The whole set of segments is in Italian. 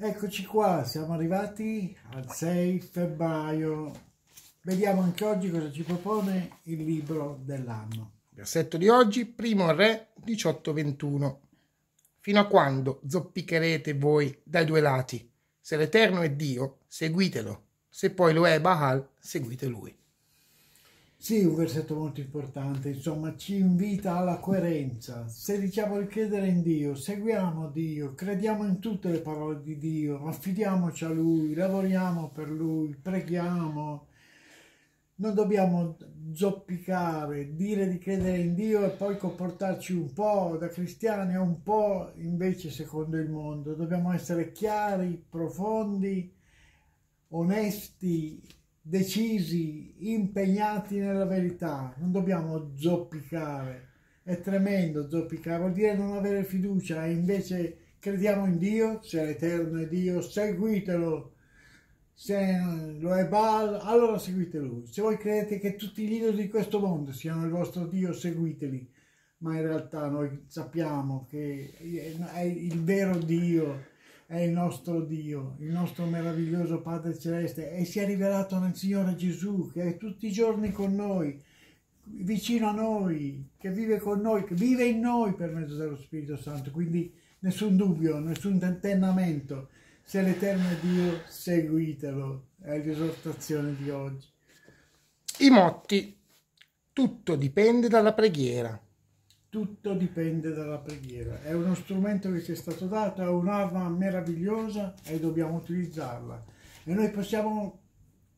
Eccoci qua, siamo arrivati al 6 febbraio. Vediamo anche oggi cosa ci propone il libro dell'anno. Versetto di oggi, primo re 18-21. Fino a quando zoppicherete voi dai due lati? Se l'Eterno è Dio, seguitelo. Se poi lo è Baal, seguite lui. Sì, un versetto molto importante, insomma, ci invita alla coerenza. Se diciamo di credere in Dio, seguiamo Dio, crediamo in tutte le parole di Dio, affidiamoci a Lui, lavoriamo per Lui, preghiamo. Non dobbiamo zoppicare, dire di credere in Dio e poi comportarci un po' da cristiani e un po' invece secondo il mondo. Dobbiamo essere chiari, profondi, onesti decisi, impegnati nella verità, non dobbiamo zoppicare. È tremendo zoppicare, vuol dire non avere fiducia e invece crediamo in Dio, se l'Eterno è Dio, seguitelo. Se lo è Baal, allora seguite lui. Se voi credete che tutti gli idoli di questo mondo siano il vostro Dio, seguiteli. Ma in realtà noi sappiamo che è il vero Dio è il nostro Dio, il nostro meraviglioso Padre Celeste e si è rivelato nel Signore Gesù che è tutti i giorni con noi, vicino a noi, che vive con noi, che vive in noi per mezzo dello Spirito Santo. Quindi nessun dubbio, nessun tentennamento. Se l'Eterno è Dio, seguitelo. È l'esortazione di oggi. I motti. Tutto dipende dalla preghiera tutto dipende dalla preghiera. È uno strumento che ci è stato dato, è un'arma meravigliosa e dobbiamo utilizzarla. E noi possiamo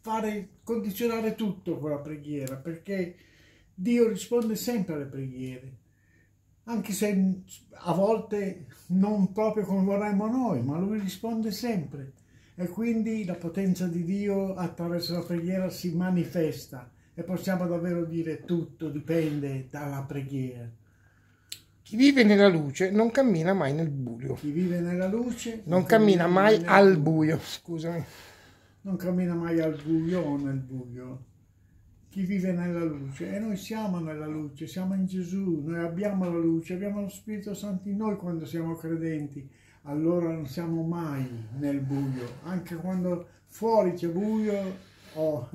fare, condizionare tutto con la preghiera, perché Dio risponde sempre alle preghiere, anche se a volte non proprio come vorremmo noi, ma Lui risponde sempre. E quindi la potenza di Dio attraverso la preghiera si manifesta e possiamo davvero dire tutto dipende dalla preghiera. Chi vive nella luce non cammina mai nel buio. Chi vive nella luce non, non cammina, cammina, mai al buio. buio. Scusami. Non cammina mai al buio o nel buio. Chi vive nella luce e noi siamo nella luce, siamo in Gesù, noi abbiamo la luce, abbiamo lo Spirito Santo in noi quando siamo credenti. Allora non siamo mai nel buio, anche quando fuori c'è buio, oh,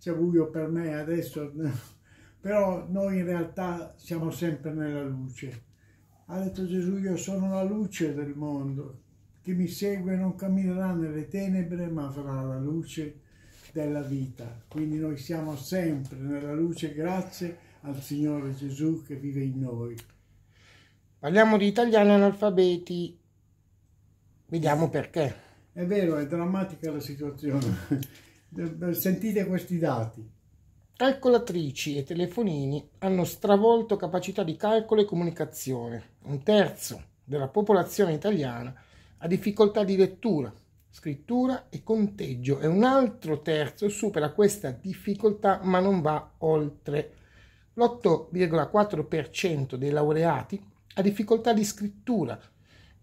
c'è buio per me adesso però noi in realtà siamo sempre nella luce. Ha detto Gesù, io sono la luce del mondo, chi mi segue non camminerà nelle tenebre, ma farà la luce della vita. Quindi noi siamo sempre nella luce grazie al Signore Gesù che vive in noi. Parliamo di italiani analfabeti, vediamo perché. È vero, è drammatica la situazione. Sentite questi dati Calcolatrici e telefonini hanno stravolto capacità di calcolo e comunicazione. Un terzo della popolazione italiana ha difficoltà di lettura, scrittura e conteggio e un altro terzo supera questa difficoltà ma non va oltre. L'8,4% dei laureati ha difficoltà di scrittura,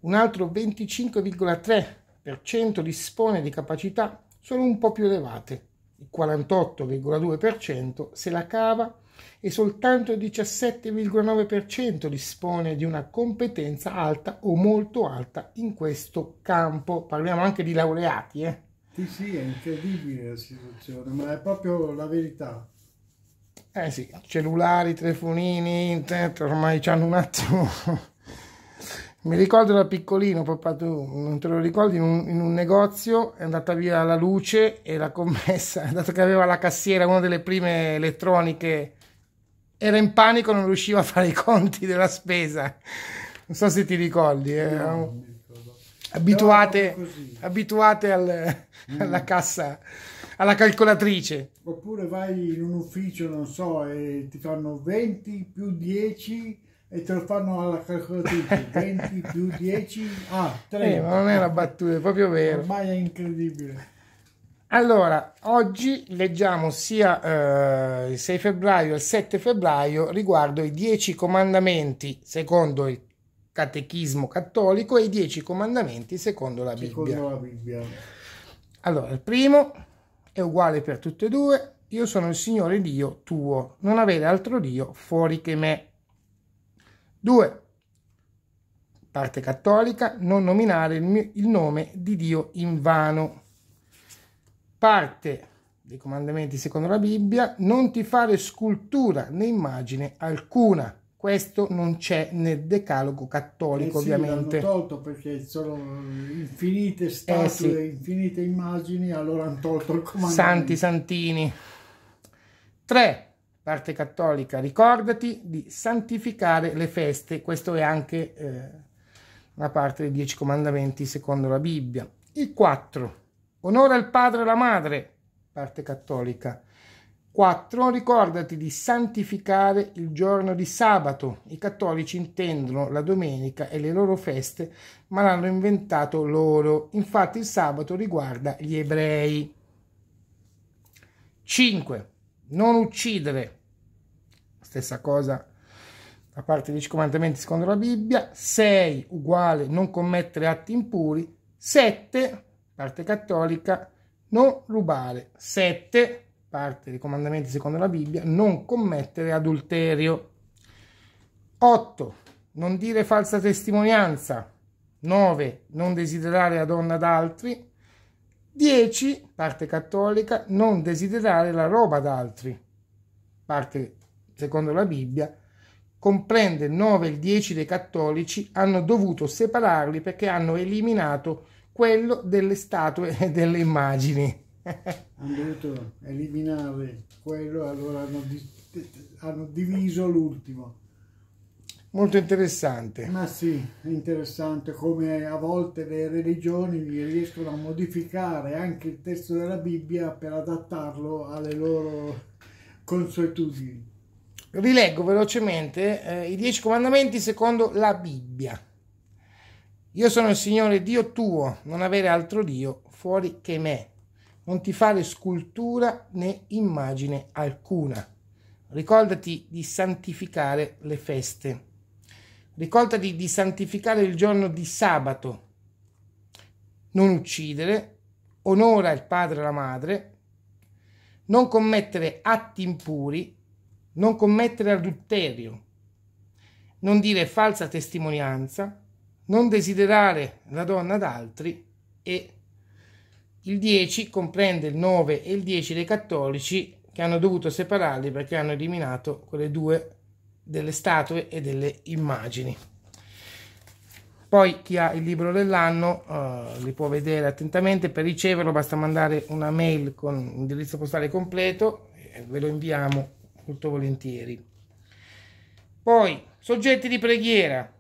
un altro 25,3% dispone di capacità solo un po' più elevate il 48,2% se la cava e soltanto il 17,9% dispone di una competenza alta o molto alta in questo campo. Parliamo anche di laureati. Eh? Sì, sì, è incredibile la situazione, ma è proprio la verità. Eh sì, cellulari, telefonini, internet, ormai ci hanno un attimo mi ricordo da piccolino, papà, tu non te lo ricordi, in un, in un, negozio è andata via la luce e la commessa, dato che aveva la cassiera, una delle prime elettroniche, era in panico, non riusciva a fare i conti della spesa. Non so se ti ricordi. Eh? Abituate, abituate al, mm. alla cassa, alla calcolatrice. Oppure vai in un ufficio, non so, e ti fanno 20 più 10 e te lo fanno alla calcolatrice 20 più 10 ah 3 eh, non è una battuta è proprio vero ormai è incredibile allora oggi leggiamo sia eh, il 6 febbraio e il 7 febbraio riguardo i 10 comandamenti secondo il catechismo cattolico e i 10 comandamenti secondo la Bibbia secondo la Bibbia allora il primo è uguale per tutte e due io sono il Signore Dio tuo non avere altro Dio fuori che me 2. Parte cattolica, non nominare il, mio, il nome di Dio in vano. Parte dei comandamenti secondo la Bibbia, non ti fare scultura né immagine alcuna. Questo non c'è nel decalogo cattolico, eh sì, ovviamente. L'hanno tolto perché sono infinite statue, eh sì. infinite immagini, allora hanno tolto il comandamento. Santi Santini. 3 parte cattolica, ricordati di santificare le feste, questo è anche eh, una parte dei dieci comandamenti secondo la Bibbia. Il 4, onora il padre e la madre, parte cattolica. 4. Ricordati di santificare il giorno di sabato. I cattolici intendono la domenica e le loro feste, ma l'hanno inventato loro. Infatti il sabato riguarda gli ebrei. 5. Non uccidere stessa cosa da parte dei comandamenti secondo la Bibbia, 6 uguale non commettere atti impuri, 7 parte cattolica non rubare, 7 parte dei comandamenti secondo la Bibbia non commettere adulterio, 8 non dire falsa testimonianza, 9 non desiderare la donna d'altri, 10 parte cattolica non desiderare la roba d'altri, parte secondo la Bibbia, comprende il 9 e il 10 dei cattolici, hanno dovuto separarli perché hanno eliminato quello delle statue e delle immagini. hanno dovuto eliminare quello, allora hanno, di, hanno diviso l'ultimo. Molto interessante. Ma sì, è interessante come a volte le religioni riescono a modificare anche il testo della Bibbia per adattarlo alle loro consuetudini rileggo velocemente eh, i dieci comandamenti secondo la Bibbia. Io sono il Signore Dio tuo, non avere altro Dio fuori che me. Non ti fare scultura né immagine alcuna. Ricordati di santificare le feste. Ricordati di santificare il giorno di sabato. Non uccidere. Onora il padre e la madre. Non commettere atti impuri non commettere adulterio, non dire falsa testimonianza, non desiderare la donna ad altri e il 10 comprende il 9 e il 10 dei cattolici che hanno dovuto separarli perché hanno eliminato quelle due delle statue e delle immagini. Poi chi ha il libro dell'anno uh, li può vedere attentamente, per riceverlo basta mandare una mail con indirizzo postale completo, ve lo inviamo molto volentieri. Poi, soggetti di preghiera.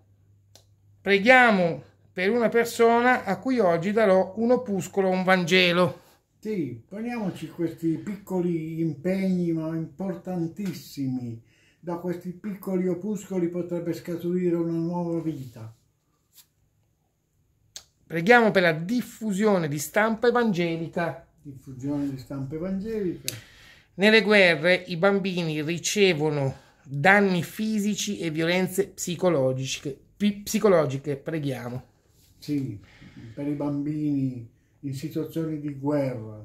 Preghiamo per una persona a cui oggi darò un opuscolo, un Vangelo. Sì, poniamoci questi piccoli impegni, ma importantissimi. Da questi piccoli opuscoli potrebbe scaturire una nuova vita. Preghiamo per la diffusione di stampa evangelica. Diffusione di stampa evangelica nelle guerre i bambini ricevono danni fisici e violenze psicologiche. psicologiche preghiamo. Sì, per i bambini in situazioni di guerra.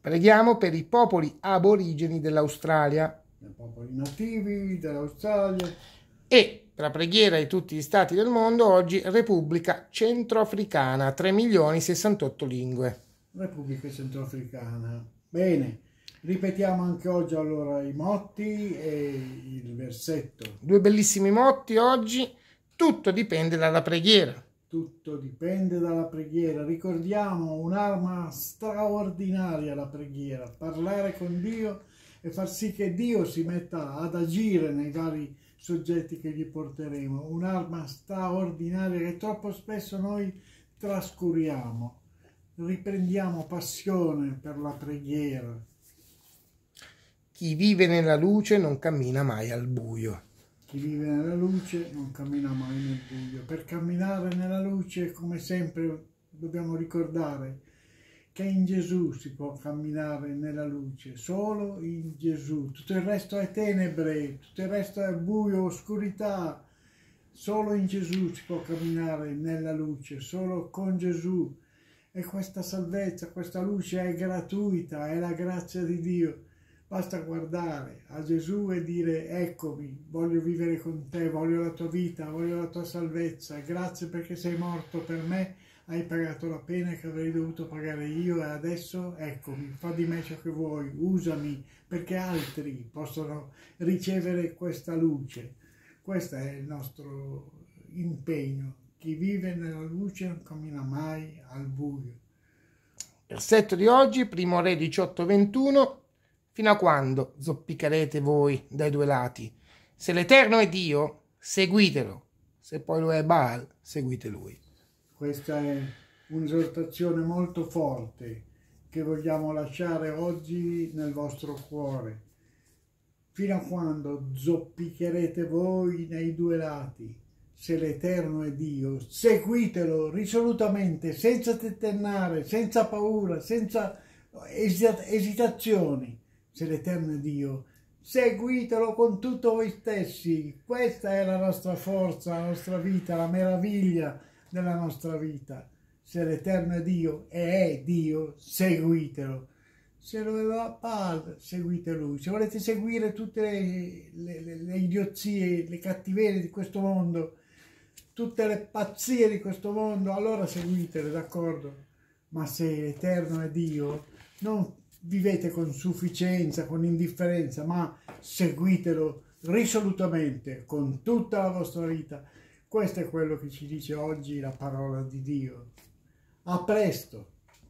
Preghiamo per i popoli aborigeni dell'Australia. I popoli nativi dell'Australia. E la preghiera di tutti gli stati del mondo oggi Repubblica Centroafricana, 3 milioni 68 lingue. Repubblica Centroafricana. Bene, Ripetiamo anche oggi allora i motti e il versetto. Due bellissimi motti oggi. Tutto dipende dalla preghiera. Tutto dipende dalla preghiera. Ricordiamo un'arma straordinaria la preghiera, parlare con Dio e far sì che Dio si metta ad agire nei vari soggetti che gli porteremo. Un'arma straordinaria che troppo spesso noi trascuriamo. Riprendiamo passione per la preghiera chi vive nella luce non cammina mai al buio. Chi vive nella luce non cammina mai nel buio. Per camminare nella luce, come sempre, dobbiamo ricordare che in Gesù si può camminare nella luce, solo in Gesù. Tutto il resto è tenebre, tutto il resto è buio, oscurità. Solo in Gesù si può camminare nella luce, solo con Gesù. E questa salvezza, questa luce è gratuita, è la grazia di Dio Basta guardare a Gesù e dire eccomi, voglio vivere con te, voglio la tua vita, voglio la tua salvezza, grazie perché sei morto per me, hai pagato la pena che avrei dovuto pagare io e adesso eccomi, fa di me ciò che vuoi, usami perché altri possono ricevere questa luce. Questo è il nostro impegno. Chi vive nella luce non cammina mai al buio. Versetto di oggi, primo re 18-21. Fino a quando zoppicherete voi dai due lati? Se l'Eterno è Dio, seguitelo. Se poi lo è Baal, seguite lui. Questa è un'esortazione molto forte che vogliamo lasciare oggi nel vostro cuore. Fino a quando zoppicherete voi nei due lati? se l'Eterno è Dio, seguitelo risolutamente, senza tentennare, senza paura, senza esitazioni se l'Eterno è Dio. Seguitelo con tutto voi stessi. Questa è la nostra forza, la nostra vita, la meraviglia della nostra vita. Se l'Eterno è Dio e è Dio, seguitelo. Se lo è Pal, seguite lui. Se volete seguire tutte le, le, le, le idiozie, le cattiverie di questo mondo, tutte le pazzie di questo mondo, allora seguitele, d'accordo? Ma se l'Eterno è Dio, non vivete con sufficienza, con indifferenza, ma seguitelo risolutamente con tutta la vostra vita. Questo è quello che ci dice oggi la parola di Dio. A presto!